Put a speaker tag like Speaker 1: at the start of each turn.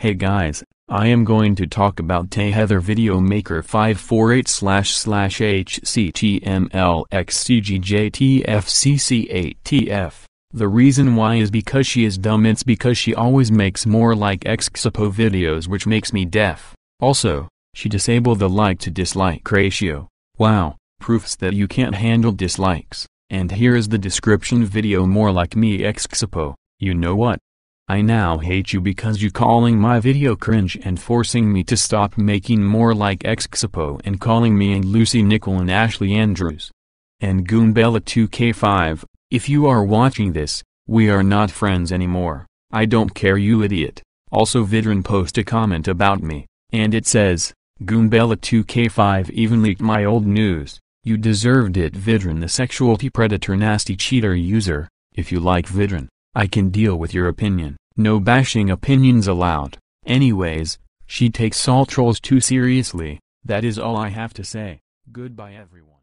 Speaker 1: Hey guys, I am going to talk about Tehether Video Maker 548-hctmlxcgjtfccatf. The reason why is because she is dumb it's because she always makes more like Xxapo videos which makes me deaf. Also, she disabled the like to dislike ratio. Wow, proofs that you can't handle dislikes. And here is the description video more like me Xxapo. You know what? I now hate you because you calling my video cringe and forcing me to stop making more like Xxapo and calling me and Lucy Nickel and Ashley Andrews. And Goombella2k5, if you are watching this, we are not friends anymore. I don't care you idiot. Also Vidran post a comment about me, and it says, Goombella2k5 even leaked my old news. You deserved it Vidran the sexuality predator nasty cheater user, if you like Vidran. I can deal with your opinion. No bashing opinions allowed. Anyways, she takes all trolls too seriously. That is all I have to say. Goodbye everyone.